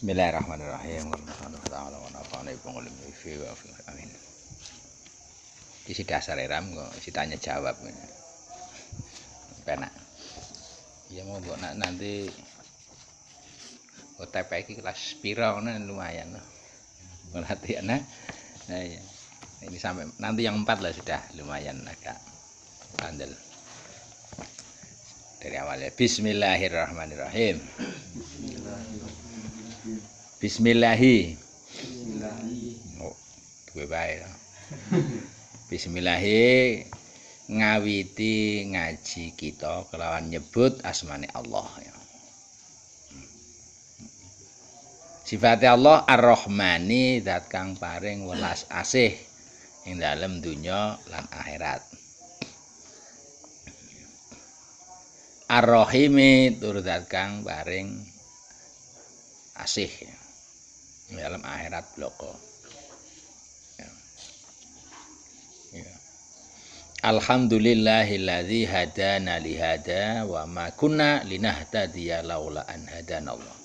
Bismillahirrahmanirrahim. Amin. Isi dasar eram kok, isi tanya jawab. Penak. Ya mau buat nak nanti OTP iki kelas piro lumayan Berarti anak. Eh? Nah, iya. Ini sampai nanti yang empat lah sudah lumayan agak andel. Dari awalnya Bismillahirrahmanirrahim. Bismillahi. Bismillahi. Oh, Bismillahi ngawiti ngaji kita kelawan nyebut asmani Allah ya. Sifatnya Allah Ar-Rahmani zat kang paring welas asih ing dalam dunia lan akhirat. Ar-Rahimi tur zat kang paring asih. Ya dalam akhirat bloko ya. ya. Alhamdulillahilladzi hadana lihada wa ma kunna linahtadiya laula an hadanallah.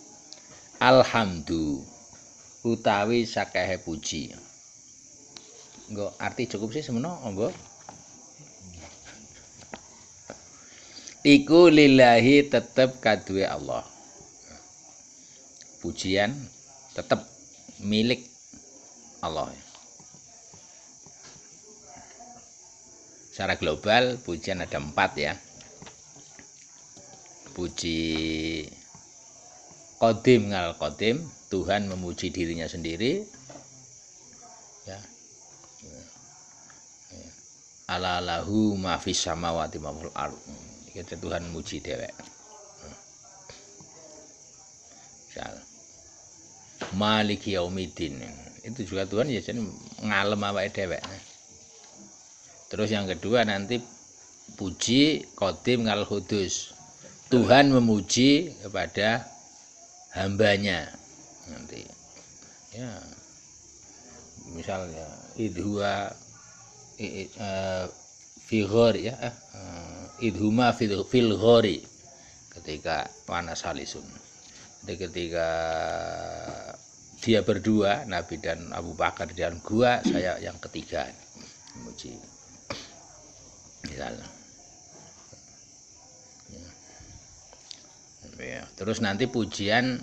Alhamdu utawi sakehe puji. Nggo arti cukup sih semeno nggo. Iku lillahi tetep kaduwe Allah. Pujian tetep milik Allah. Secara global pujian ada empat ya. Puji kodim ngal kodim, Tuhan memuji dirinya sendiri. Ya. Ala lahu ma fis samawati Kita Tuhan memuji dewek. Hmm. Misal maliki Yaumidin itu juga Tuhan ya jadi ngalem apa dewek terus yang kedua nanti puji kodim ngal hudus Tuhan memuji kepada hambanya nanti ya misalnya idhua figur ya idhuma e, ya, eh, e, idhuma ghori ketika panas halisun ketika dia berdua Nabi dan Abu Bakar dan gua saya yang ketiga memuji Hilal ya. ya. terus nanti pujian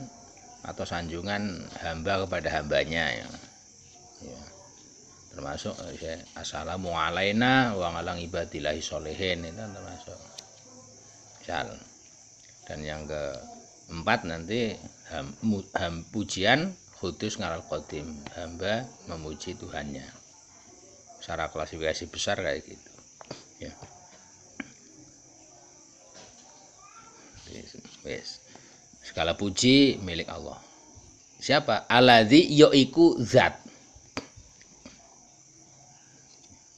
atau sanjungan hamba kepada hambanya ya. Ya. termasuk eh, ya, assalamu alaina wa alang ibadillahi solehin itu termasuk misal dan yang keempat nanti ham, ham, pujian Kudus ngaral kodim hamba memuji Tuhannya secara klasifikasi besar kayak gitu ya yes. skala puji milik Allah siapa aladhi yoiku zat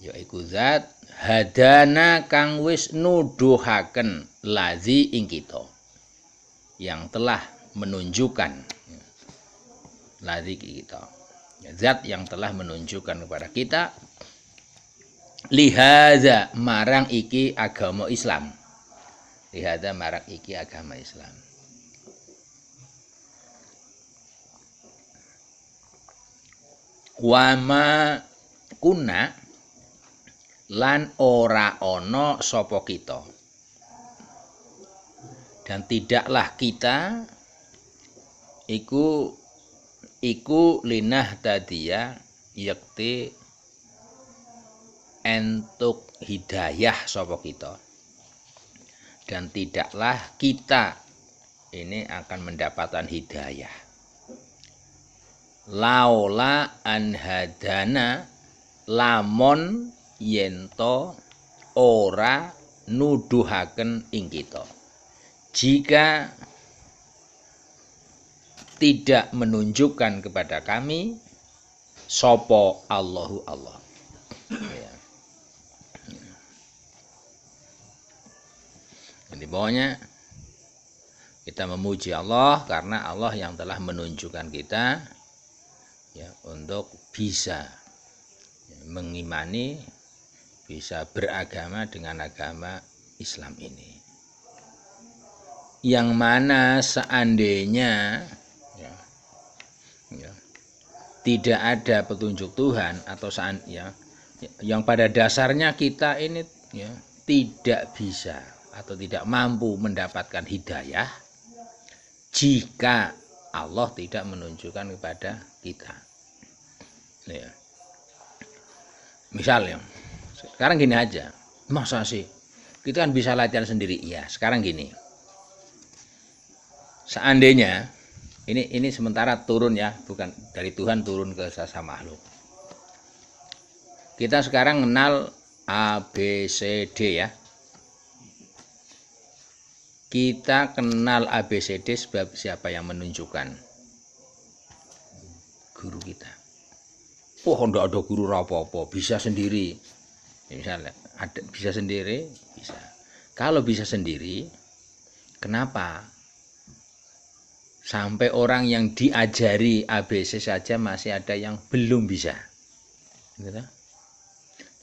yoiku zat hadana kang wis nuduhaken lazi ing kita yang telah menunjukkan lagi kita zat yang telah menunjukkan kepada kita lihaza marang iki agama Islam lihaza marang iki agama Islam wama kuna lan ora ono sopo kita dan tidaklah kita iku iku linah tadia yakti entuk hidayah sopo kita dan tidaklah kita ini akan mendapatkan hidayah laula anhadana lamon yento ora nuduhaken ing kita jika tidak menunjukkan kepada kami sopo Allahu Allah. Ya. bawahnya kita memuji Allah karena Allah yang telah menunjukkan kita ya untuk bisa mengimani bisa beragama dengan agama Islam ini yang mana seandainya ya. tidak ada petunjuk Tuhan atau saat ya yang pada dasarnya kita ini ya, tidak bisa atau tidak mampu mendapatkan hidayah jika Allah tidak menunjukkan kepada kita. Ya. Misalnya, sekarang gini aja, masa sih kita kan bisa latihan sendiri? ya sekarang gini. Seandainya ini ini sementara turun ya bukan dari Tuhan turun ke sasa makhluk kita sekarang kenal A B C D ya kita kenal A B C D sebab siapa yang menunjukkan guru kita oh, enggak ada guru apa-apa bisa sendiri ya, misalnya ada bisa sendiri bisa kalau bisa sendiri kenapa Sampai orang yang diajari ABC saja masih ada yang belum bisa. Gitu.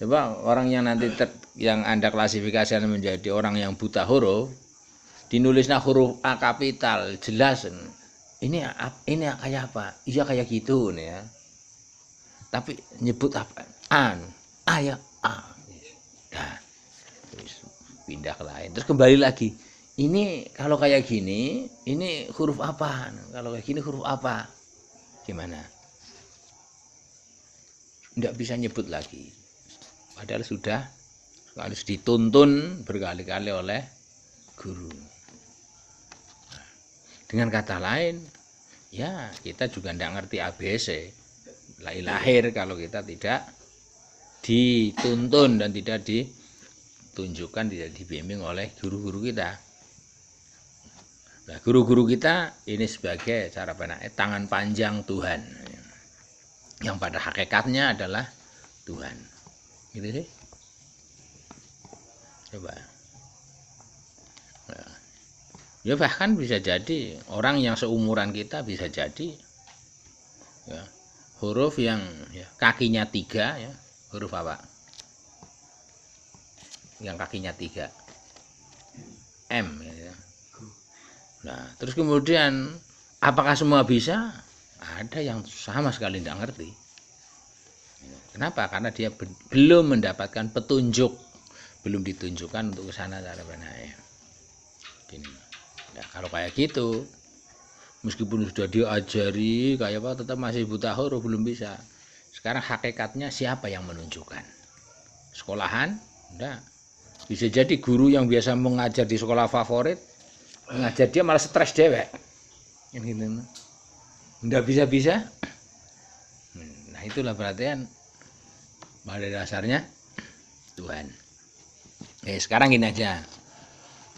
Coba orang yang nanti ter, yang Anda klasifikasikan menjadi orang yang buta huruf, dinulisnya huruf A kapital, jelas. Ini ini kayak apa? Iya kayak gitu nih ya. Tapi nyebut apa? An, A ya A. Nah, terus pindah ke lain, terus kembali lagi ini kalau kayak gini ini huruf apa kalau kayak gini huruf apa gimana tidak bisa nyebut lagi padahal sudah harus dituntun berkali-kali oleh guru dengan kata lain ya kita juga tidak ngerti ABC lahir kalau kita tidak dituntun dan tidak ditunjukkan tidak dibimbing oleh guru-guru kita Nah, guru-guru kita ini sebagai cara pandang eh, tangan panjang Tuhan. Yang pada hakikatnya adalah Tuhan. Gitu sih. Coba. Nah. Ya bahkan bisa jadi orang yang seumuran kita bisa jadi ya, huruf yang ya, kakinya tiga ya huruf apa? Yang kakinya tiga M ya. Nah, terus kemudian apakah semua bisa? Ada yang sama sekali tidak ngerti. Kenapa? Karena dia belum mendapatkan petunjuk, belum ditunjukkan untuk ke sana cara benar. Gini. Nah, kalau kayak gitu, meskipun sudah diajari kayak apa tetap masih buta huruf belum bisa sekarang hakikatnya siapa yang menunjukkan sekolahan enggak bisa jadi guru yang biasa mengajar di sekolah favorit Nah, jadi dia malah stres dewek yang gitu nggak bisa bisa nah itulah perhatian pada dasarnya Tuhan Oke, sekarang gini aja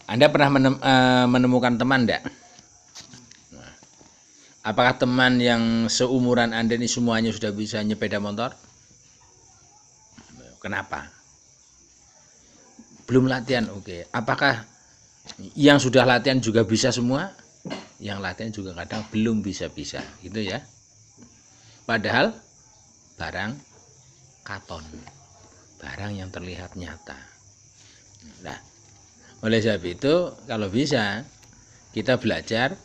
Anda pernah menem, eh, menemukan teman enggak nah, apakah teman yang seumuran Anda ini semuanya sudah bisa nyepeda motor kenapa belum latihan oke apakah yang sudah latihan juga bisa semua yang latihan juga kadang belum bisa-bisa gitu ya padahal barang katon barang yang terlihat nyata nah oleh sebab itu kalau bisa kita belajar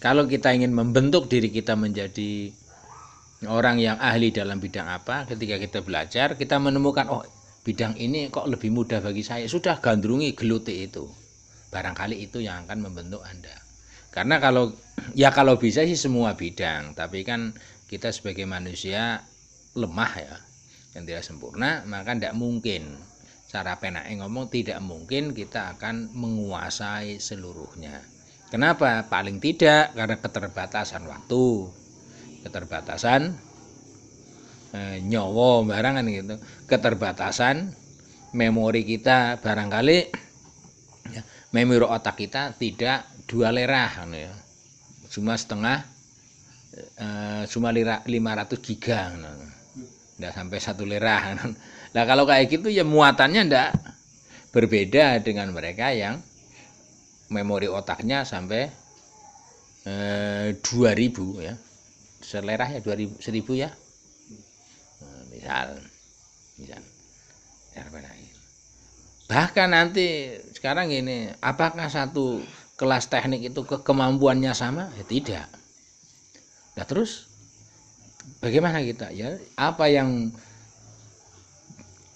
kalau kita ingin membentuk diri kita menjadi orang yang ahli dalam bidang apa ketika kita belajar kita menemukan oh bidang ini kok lebih mudah bagi saya sudah gandrungi geluti itu barangkali itu yang akan membentuk Anda. Karena kalau ya kalau bisa sih semua bidang, tapi kan kita sebagai manusia lemah ya, yang tidak sempurna, maka tidak mungkin cara penae ngomong tidak mungkin kita akan menguasai seluruhnya. Kenapa? Paling tidak karena keterbatasan waktu, keterbatasan eh, nyowo barangan gitu, keterbatasan memori kita barangkali memori otak kita tidak dua lerah ya. cuma setengah e, cuma lira, 500 giga ya. tidak sampai satu lerah nah kalau kayak gitu ya muatannya tidak berbeda dengan mereka yang memori otaknya sampai e, eh, 2000 ya selerah ya 2000 1000 ya misal misal ya, bahkan nanti sekarang ini apakah satu kelas teknik itu ke kemampuannya sama ya tidak nah terus bagaimana kita ya apa yang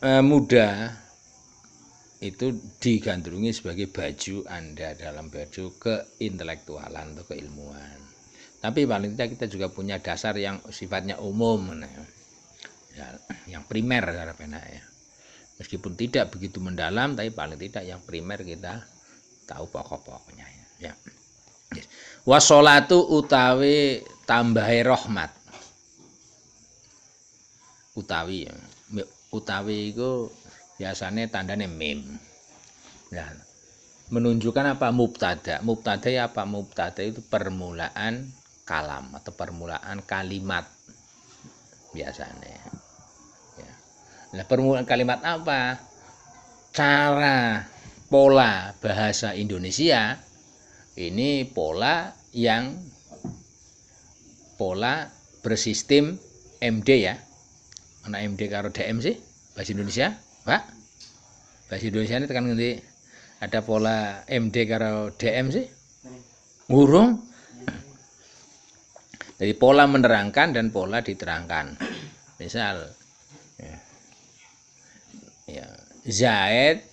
eh, muda itu digandrungi sebagai baju Anda dalam baju keintelektualan atau keilmuan. Tapi paling tidak kita juga punya dasar yang sifatnya umum, nah, ya, yang primer harapannya ya meskipun tidak begitu mendalam tapi paling tidak yang primer kita tahu pokok-pokoknya ya. ya. Wasolatu utawi tambahi rahmat. Utawi ya, utawi itu biasanya tandanya mim. Ya. menunjukkan apa mubtada. Mubtada ya apa? Mubtada itu permulaan kalam atau permulaan kalimat biasanya. Nah, permulaan kalimat apa? Cara pola bahasa Indonesia ini pola yang pola bersistem MD ya. Mana MD karo DM sih? Bahasa Indonesia, Pak? Bahasa Indonesia ini tekan nanti ada pola MD karo DM sih? Urung. Jadi pola menerangkan dan pola diterangkan. Misal Zaid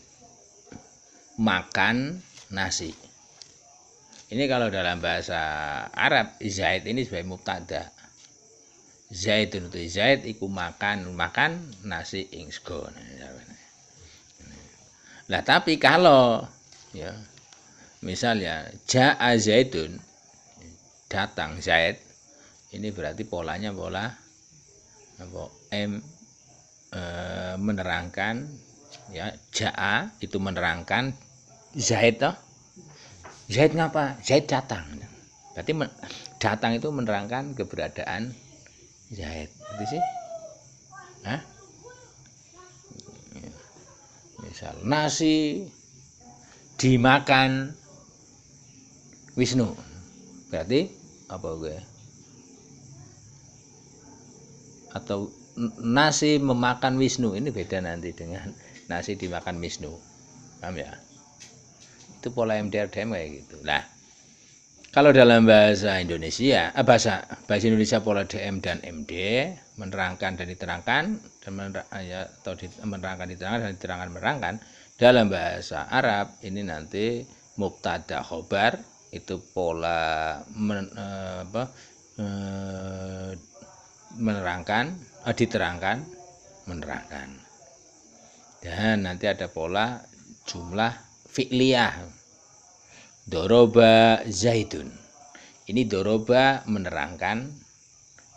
makan nasi. Ini kalau dalam bahasa Arab Zaid ini sebagai mubtada. Zaid itu Zaid iku makan makan nasi ing Nah, tapi kalau ya misalnya ja'a Zaidun datang Zaid ini berarti polanya pola apa M eh, menerangkan ya Ja'a itu menerangkan Zaid toh Zaid ngapa Zaid datang berarti datang itu menerangkan keberadaan Zaid itu sih Hah? misal nasi dimakan Wisnu berarti apa gue atau nasi memakan Wisnu ini beda nanti dengan nasi dimakan misnu paham ya itu pola MDR DM kayak gitu nah kalau dalam bahasa Indonesia eh, bahasa bahasa Indonesia pola DM dan MD menerangkan dan diterangkan dan menerang, eh, ya, atau di, menerangkan diterangkan dan diterangkan menerangkan dalam bahasa Arab ini nanti mubtada khobar itu pola men, eh, apa, menerangkan diterangkan menerangkan dan nanti ada pola jumlah fi'liyah doroba zaidun ini doroba menerangkan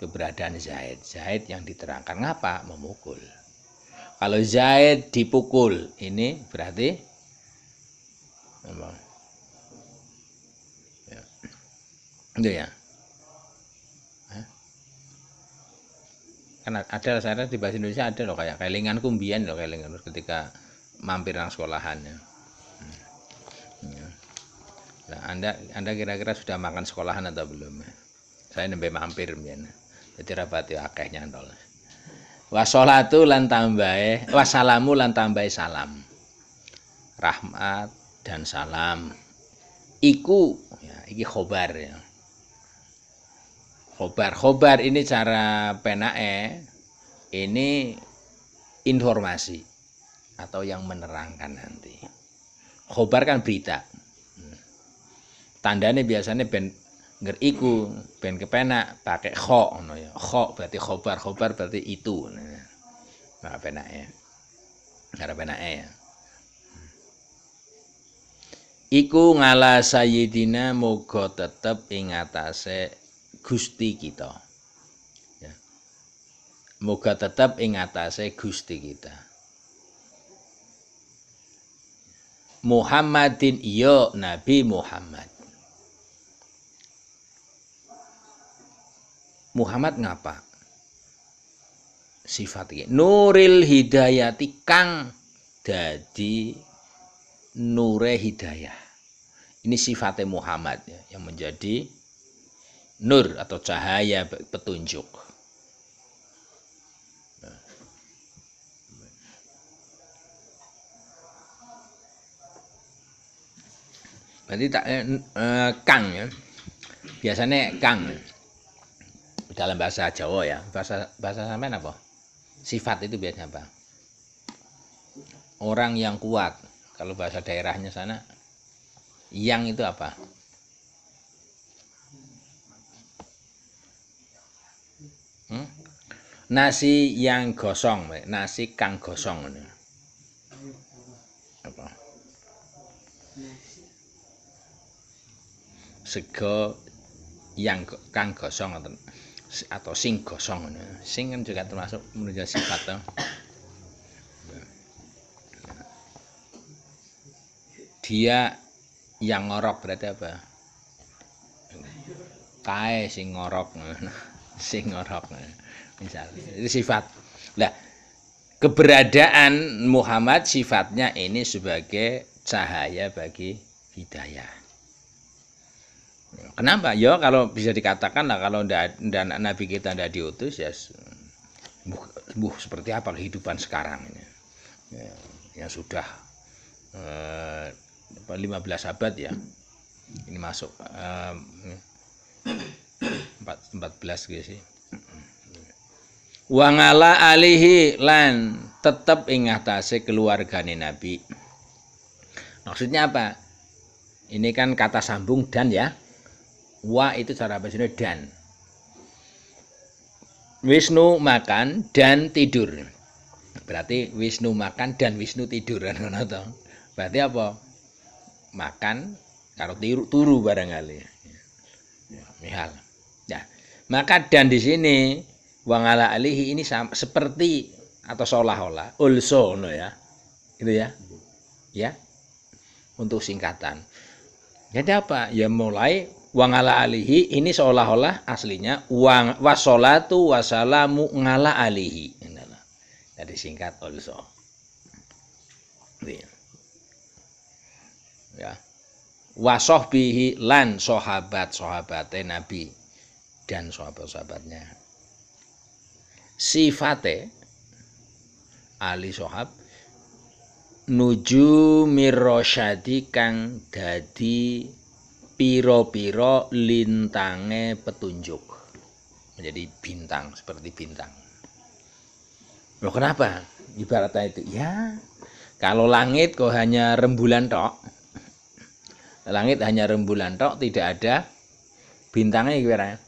keberadaan Zaid Zaid yang diterangkan ngapa memukul kalau Zaid dipukul ini berarti ya. itu ya kan ada saya di bahasa Indonesia ada loh kayak kelingan kumbian loh kelingan ketika mampir nang sekolahannya nah, anda anda kira-kira sudah makan sekolahan atau belum saya nembe mampir mian jadi rapat rapati akeh nyantol wasolatu lan tambahe wasalamu lan tambahe salam rahmat dan salam iku ya iki khobar ya khobar khobar ini cara penae ini informasi atau yang menerangkan nanti khobar kan berita tandanya biasanya ben ngeriku ben kepenak pakai kho no ya kho berarti khobar khobar berarti itu nah penak ya penae penak ya iku ngala sayidina moga tetep ingatase Gusti kita. Ya. Moga tetap ing atase Gusti kita. Muhammadin iya Nabi Muhammad. Muhammad ngapa? Sifatnya Nuril Hidayati kang dadi nure hidayah. Ini sifatnya Muhammad ya, yang menjadi nur atau cahaya petunjuk. Nah. Berarti tak eh, eh, kang ya. Biasanya kang dalam bahasa Jawa ya. Bahasa bahasa sampean apa? Sifat itu biasanya apa? Orang yang kuat. Kalau bahasa daerahnya sana, yang itu apa? Hmm? Nasi yang gosong, nasi kang gosong ini. Apa? Sego yang kang gosong atau, atau sing gosong ini. Sing kan juga termasuk menuju sifat. Dia yang ngorok berarti apa? Kae sing ngorok sing ngorok eh, misalnya itu sifat lah keberadaan Muhammad sifatnya ini sebagai cahaya bagi hidayah Kenapa? Ya kalau bisa dikatakan lah kalau dan Nabi kita tidak diutus ya buh, seperti apa kehidupan sekarang ini ya, yang sudah eh, 15 abad ya ini masuk eh, empat 14 gitu sih wangala alihi lan tetap ingatase keluarga keluargane nabi maksudnya apa ini kan kata sambung dan ya wa itu cara bahasa Indonesia dan Wisnu makan dan tidur berarti Wisnu makan dan Wisnu tidur kan, berarti apa makan kalau tiru turu barangkali ya, ya, mihal maka dan di sini wangala ala alihi ini sama, seperti atau seolah-olah ulso, no ya. Itu ya. Ya. Untuk singkatan. Jadi apa? Ya mulai wangala ala alihi ini seolah-olah aslinya wang wasolatu wasalamu ngala alihi. Jadi singkat ulso. Iya. Ya. ya. bihi lan sahabat sahabate Nabi dan sahabat-sahabatnya. Sifate ali sohab nuju mirosyadi kang dadi piro-piro lintange petunjuk menjadi bintang seperti bintang. Loh kenapa? Ibaratnya itu ya kalau langit kok hanya rembulan tok. Langit hanya rembulan tok, tidak ada bintangnya kira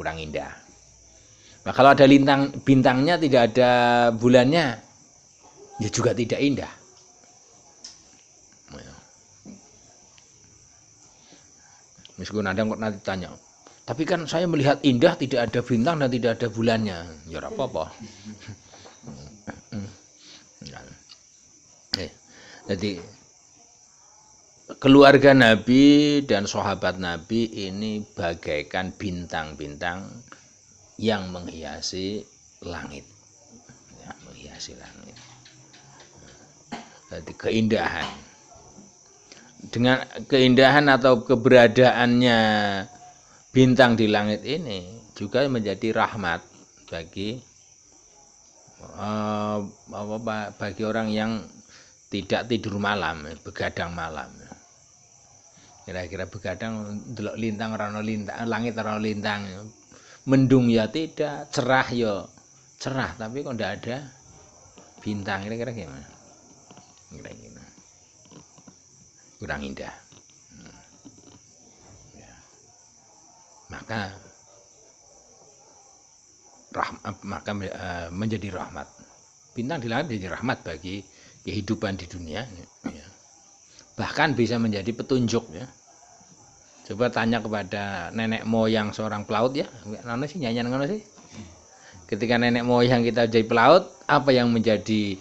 kurang indah. Nah, kalau ada lintang bintangnya tidak ada bulannya, ya juga tidak indah. Ya. Meskipun ada kok nanti tanya, tapi kan saya melihat indah tidak ada bintang dan tidak ada bulannya. Ya apa-apa. Ya. Eh, jadi keluarga Nabi dan sahabat Nabi ini bagaikan bintang-bintang yang menghiasi langit. Ya, menghiasi langit. Jadi keindahan. Dengan keindahan atau keberadaannya bintang di langit ini juga menjadi rahmat bagi eh, bagi orang yang tidak tidur malam, begadang malam kira-kira begadang delok lintang rano lintang langit rano lintang mendung ya tidak cerah ya cerah tapi kok tidak ada bintang kira-kira gimana kira-kira kurang indah hmm. ya. maka rahmat eh, maka eh, menjadi rahmat bintang di langit menjadi rahmat bagi kehidupan di dunia ya. bahkan bisa menjadi petunjuk ya coba tanya kepada nenek moyang seorang pelaut ya nana sih nyanyian nana sih ketika nenek moyang kita jadi pelaut apa yang menjadi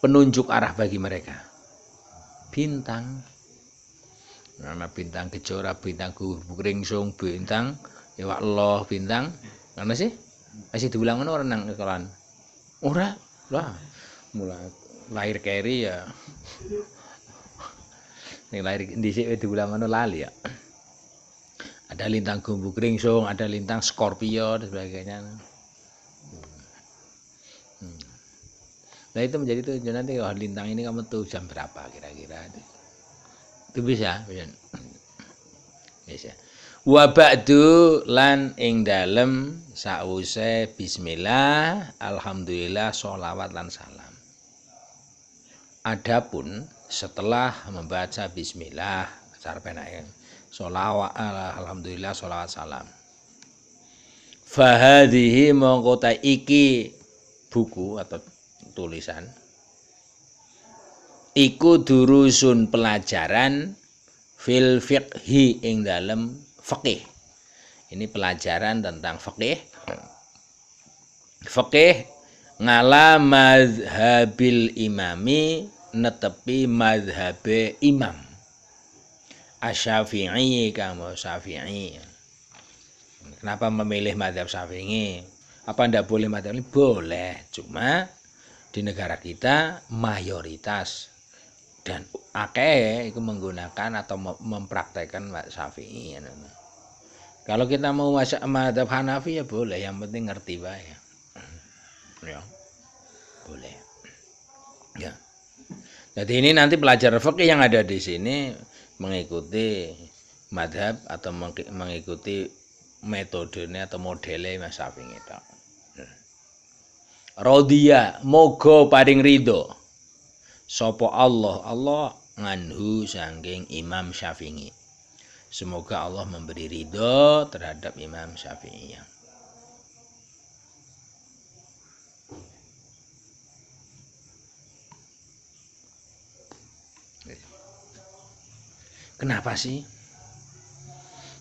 penunjuk arah bagi mereka bintang karena bintang kejora bintang gubuk ringsung bintang ya Allah bintang nana sih masih diulang orang nang kelan ora lah mulai lahir keri ya ini lahir di sini diulang lali ya ada lintang gumbu kringsung ada lintang Scorpio dan sebagainya hmm. Hmm. nah itu menjadi tujuan nanti oh lintang ini kamu tuh jam berapa kira-kira itu, itu bisa bisa bisa lan ing dalem sause bismillah alhamdulillah sholawat lan salam adapun setelah membaca bismillah sarpena ya Sholawat, eh, alhamdulillah sholawat salam. Fahadihi mengkota iki buku atau tulisan iku durusun pelajaran fil fiqhi ing dalam fakih. Ini pelajaran tentang fakih. Fakih ngala madhabil imami netepi madhabe imam asyafi'i kamu syafi'i kenapa memilih madhab syafi'i apa ndak boleh madhab ini boleh cuma di negara kita mayoritas dan akeh itu menggunakan atau mempraktekkan syafi'i ya, kalau kita mau masuk madhab Hanafi ya boleh yang penting ngerti bae ya. ya boleh ya jadi ini nanti pelajar fikih yang ada di sini mengikuti madhab atau mengikuti metodenya atau modelnya Mas Syafi'i itu. Hmm. Rodia mogo paring ridho. Sopo Allah Allah nganhu sangking Imam Syafi'i. Semoga Allah memberi ridho terhadap Imam Syafi'i. Kenapa sih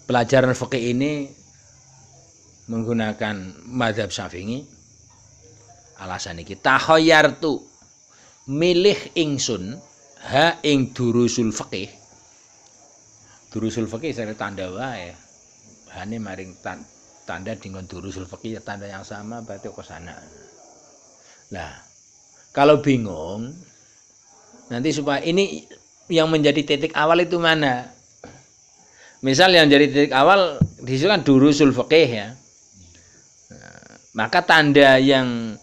pelajaran fikih ini menggunakan madhab syafi'i? Alasan kita hoyar tahoyartu milih ingsun ha ing durusul fikih. Durusul fikih saya tanda ya Hani maring tan, tanda dengan durusul fikih ya tanda yang sama berarti ke sana. Nah, kalau bingung nanti supaya ini yang menjadi titik awal itu mana? Misal yang jadi titik awal di situ kan durusul fikih ya. Maka tanda yang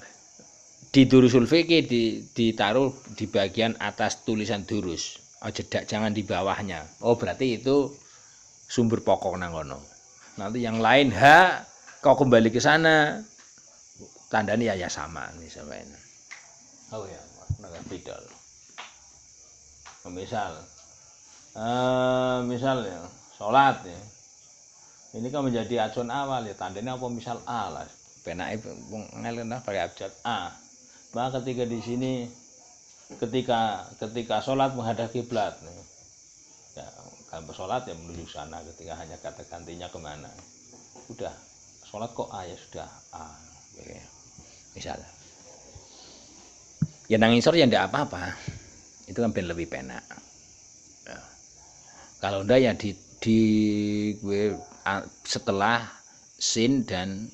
di durusul fikih di, ditaruh di bagian atas tulisan durus. Oh, jedak jangan di bawahnya. Oh, berarti itu sumber pokok nangono. Nanti yang lain ha kau kembali ke sana. Tandanya ya, ya sama nih ini. Oh ya, beda misal uh, misal ya sholat ya ini kan menjadi acuan awal ya tandanya apa misal A lah itu pengelena pakai abjad A maka ketika di sini ketika ketika sholat menghadap kiblat ya kan sholat ya menuju sana ketika hanya kata gantinya kemana udah sholat kok A ya sudah A misalnya ya nangisor ya tidak apa-apa itu kan lebih penak ya. kalau ndak ya di di gue setelah sin dan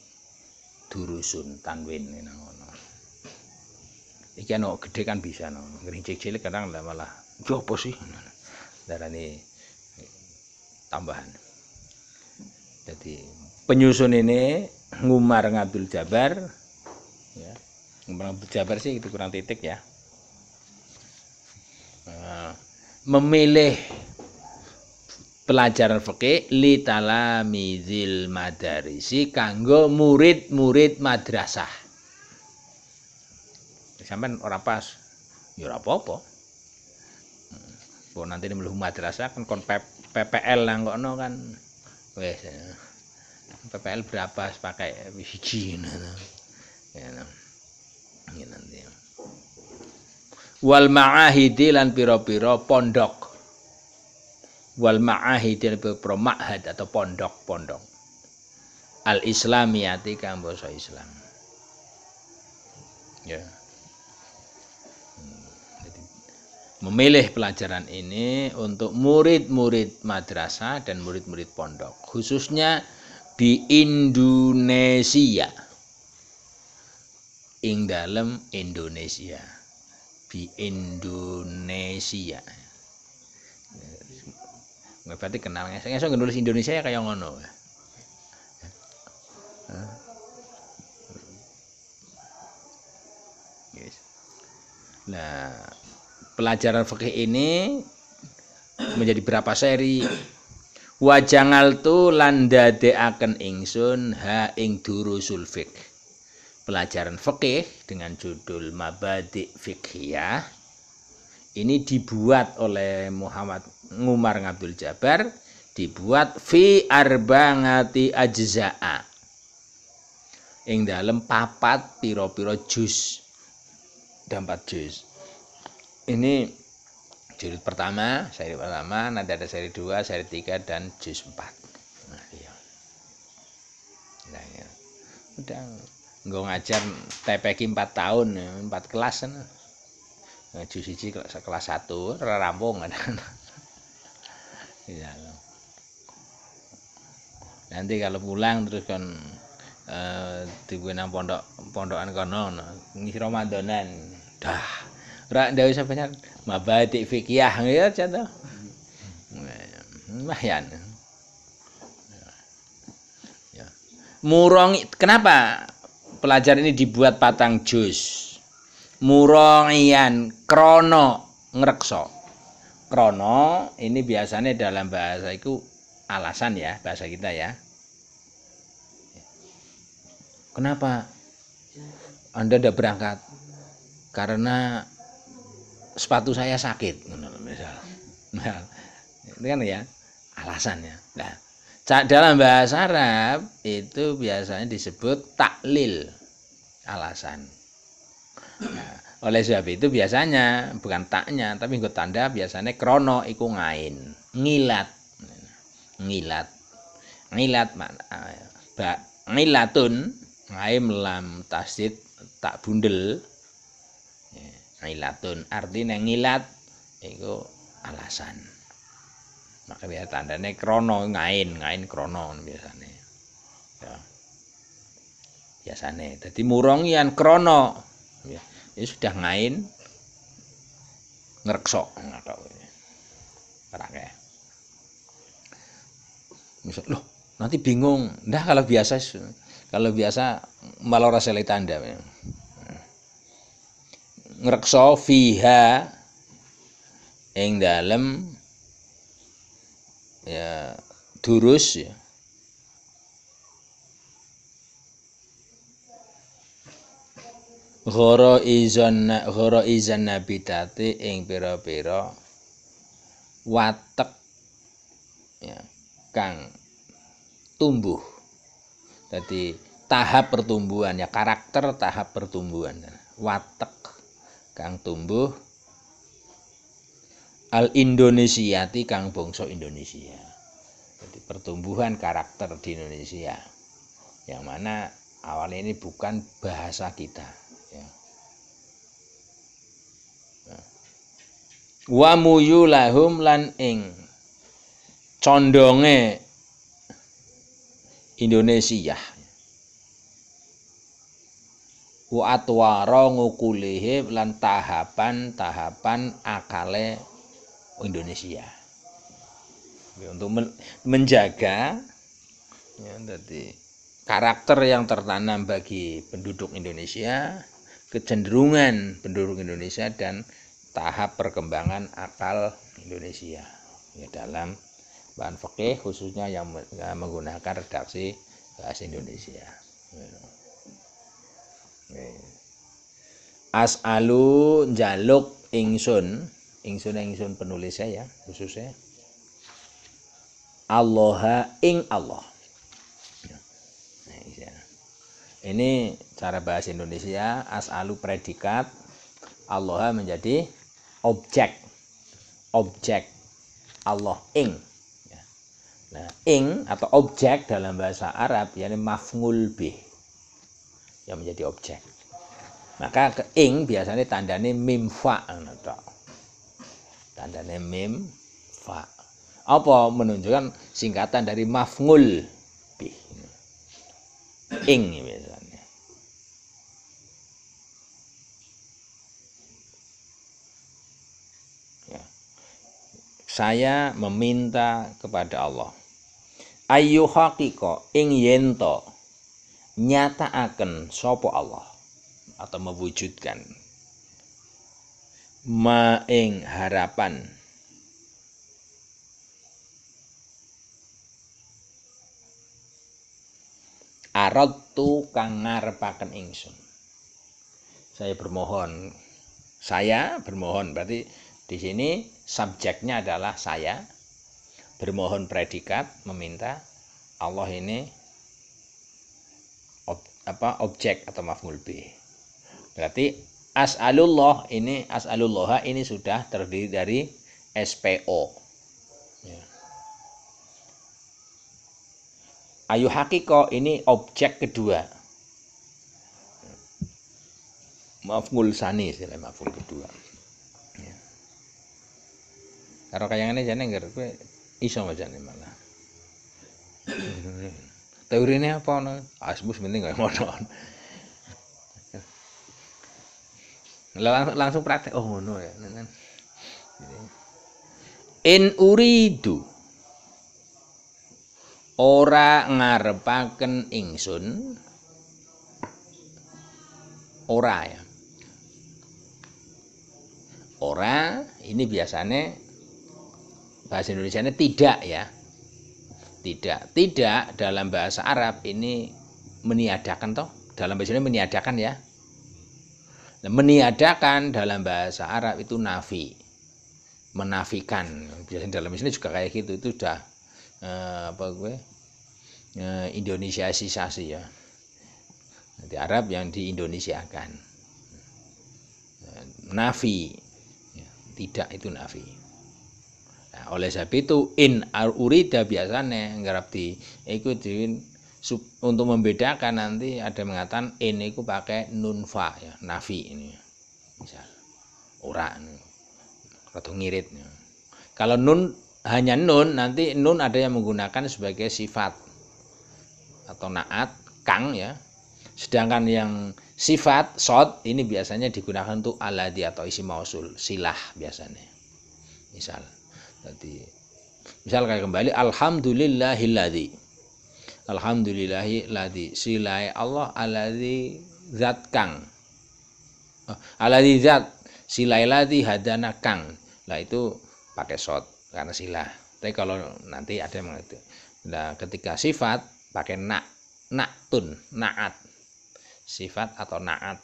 durusun tanwin ini ngono iki ana gede kan bisa no ngerincik cilik kadang lah malah yo apa darah ini tambahan jadi penyusun ini Ngumar ngabul Jabar ya Ngumar Abdul Jabar sih itu kurang titik ya memilih pelajaran fikih li talamizil madarisi kanggo murid-murid madrasah. Sampai orang pas, ya apa apa. Kalau nanti ini melihat madrasah kan kon PPL lah kok no kan. Wes, PPL berapa pakai hiji. Ya, you wal ma'ahidi lan pira-pira pondok wal ma'ahidi lan pira-pira ma'had atau pondok-pondok al islamiyati kang Islam ya memilih pelajaran ini untuk murid-murid madrasah dan murid-murid pondok, khususnya di Indonesia. Ing dalam Indonesia di Indonesia nggak berarti kenal nggak? Saya nggak nulis Indonesia ya kayak ngono yes. nah pelajaran fikih ini menjadi berapa seri wajangal tu landa akan ingsun ha ing durusul fikih pelajaran fikih dengan judul Mabadi Fikhiyah ini dibuat oleh Muhammad Umar Abdul Jabar dibuat fi arbangati ajza'a ing dalam papat piro-piro jus dan empat jus ini jilid pertama seri pertama nanti ada seri dua seri tiga dan jus empat nah, iya. nah, iya. udah gue ngajar TPK empat tahun ya, empat kelas kan ngaju siji kelas kelas 1 rampung kan ya nanti kalau pulang terus kan eh dibuat pondok pondokan kono ngisi Ramadanan dah rak ndak usah banyak mabadi fikih ya cinta hmm, mahyan ya, ya. murong kenapa pelajaran ini dibuat patang jus murongian krono ngerekso krono ini biasanya dalam bahasa itu alasan ya bahasa kita ya kenapa anda udah berangkat karena sepatu saya sakit nah, misal nah, ini kan ya alasannya nah dalam bahasa Arab itu biasanya disebut taklil alasan. Nah, oleh sebab itu biasanya bukan taknya tapi ikut tanda biasanya krono iku ngain, ngilat. Ngilat. Ngilat mana eh, ngilatun ngaim lam tasid tak bundel. Ya, ngilatun artinya ngilat itu alasan maka biasa tandanya krono ngain ngain krono biasanya ya biasanya jadi murongian krono ya, ini ya sudah ngain tahu atau ya misal loh nanti bingung nah kalau biasa kalau biasa malah rasa tanda ya. ngerekso fiha yang dalam ya durus ya Goro izon goro izon tati ing pira-pira watek ya, kang tumbuh. Jadi tahap pertumbuhan ya karakter tahap pertumbuhan watek kang tumbuh al Indonesia ti kang bongsok Indonesia. Jadi pertumbuhan karakter di Indonesia. Yang mana awalnya ini bukan bahasa kita ya. Nah. Wa lahum lan ing condonge Indonesia wa atwara ngukulihe lan tahapan-tahapan akale Indonesia untuk menjaga ya, tadi karakter yang tertanam bagi penduduk Indonesia kecenderungan penduduk Indonesia dan tahap perkembangan akal Indonesia ya, dalam bahan fakih khususnya yang menggunakan redaksi bahasa Indonesia. As'alu jaluk ingsun ingsun ingsun penulis saya khususnya Allah ing Allah ya. nah, ini cara bahasa Indonesia as'alu predikat Allah menjadi objek objek Allah ing ya. nah ing atau objek dalam bahasa Arab yakni mafngul bih yang menjadi objek maka ke ing biasanya tandanya mimfa tandanya mim fa apa menunjukkan singkatan dari mafngul bih ing ya biasanya ya. saya meminta kepada Allah ayu hakiko ing yento nyata akan sopo Allah atau mewujudkan maing harapan tu kang ngarepaken ingsun saya bermohon saya bermohon berarti di sini subjeknya adalah saya bermohon predikat meminta Allah ini ob, apa objek atau maf'ul bih berarti as'alullah ini as'alullah ini sudah terdiri dari SPO ya. ayu hakiko ini objek kedua maaf sani sila maaf kedua kalau ya. karo kayangane jangan enggak, gue iso nih malah ini apa nih asbus penting gak modal langsung langsung praktek oh no, ya in uridu ora ngarepaken ingsun ora ya ora ini biasanya bahasa Indonesia ini tidak ya tidak tidak dalam bahasa Arab ini meniadakan toh dalam bahasa Indonesia meniadakan ya Nah, meniadakan dalam bahasa Arab itu nafi, menafikan. Biasanya dalam sini juga kayak gitu, itu sudah eh, apa gue eh, Indonesiaisasi ya. Nanti Arab yang diindonesiakan. Nafi, ya, tidak itu nafi. Nah, oleh sebab itu in urida biasanya ngarap di ikutin untuk membedakan nanti ada mengatakan ini ku pakai nunfa ya nafi ini misal ora atau ngirit kalau nun hanya nun nanti nun ada yang menggunakan sebagai sifat atau naat kang ya sedangkan yang sifat sod ini biasanya digunakan untuk aladi atau isi mausul silah biasanya misal tadi misal kayak kembali alhamdulillahilladzi alhamdulillahi ladi silai Allah aladi zat kang oh, aladi zat silai ladi hadana kang lah itu pakai sot karena sila tapi kalau nanti ada yang mengerti nah ketika sifat pakai nak nak tun naat sifat atau naat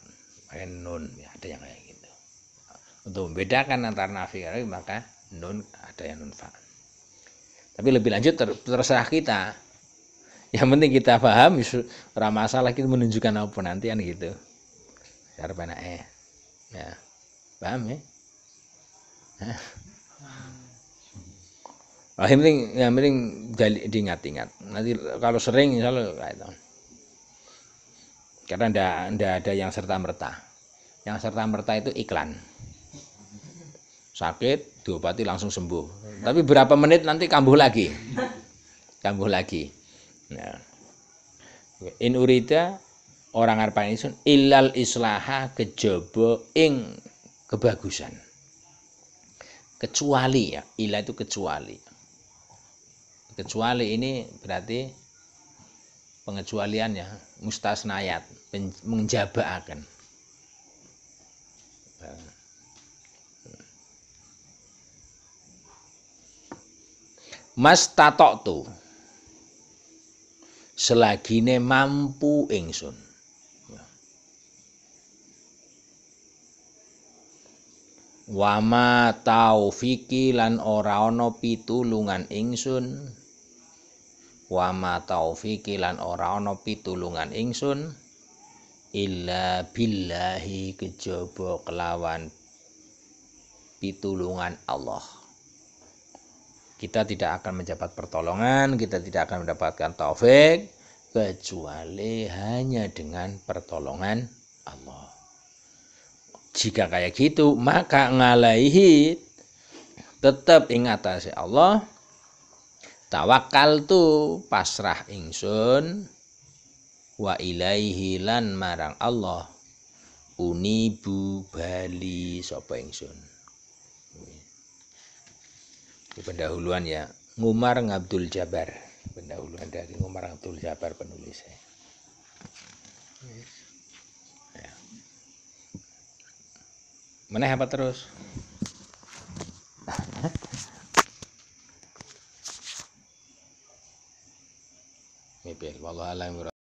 pakai nun ya, ada yang kayak gitu untuk membedakan antara nafi maka nun ada yang nun fa tapi lebih lanjut terserah kita yang penting kita paham isu masalah kita menunjukkan apa nanti kan gitu cara eh ya paham ya? ya Nah, yang penting yang penting diingat-ingat. Nanti kalau sering insyaallah kayak itu. Karena ndak ndak ada yang serta merta. Yang serta merta itu iklan. Sakit diobati langsung sembuh. Tapi berapa menit nanti kambuh lagi. Kambuh lagi. Nah. In urida orang ini ingsun ilal islaha kejobo ing kebagusan. Kecuali ya, ila itu kecuali. Kecuali ini berarti pengecualian ya, mustasnayat, akan Mas tatok tuh Selagi ne mampu ingsun wama taufiki lan ora ono pitulungan ingsun wama taufiki lan ora ono pitulungan ingsun illa billahi kejobo kelawan pitulungan Allah kita tidak akan mendapat pertolongan kita tidak akan mendapatkan taufik kecuali hanya dengan pertolongan Allah. Jika kayak gitu, maka ngalaihi tetap ingatasi Allah. Tawakal tu pasrah ingsun wa ilaihi lan marang Allah unibu bali sapa ingsun pendahuluan ya Umar Abdul Jabar pendahuluan dari Umar Abdul Jabar penulisnya yes. ya. Meneh apa terus Mipil, wallahu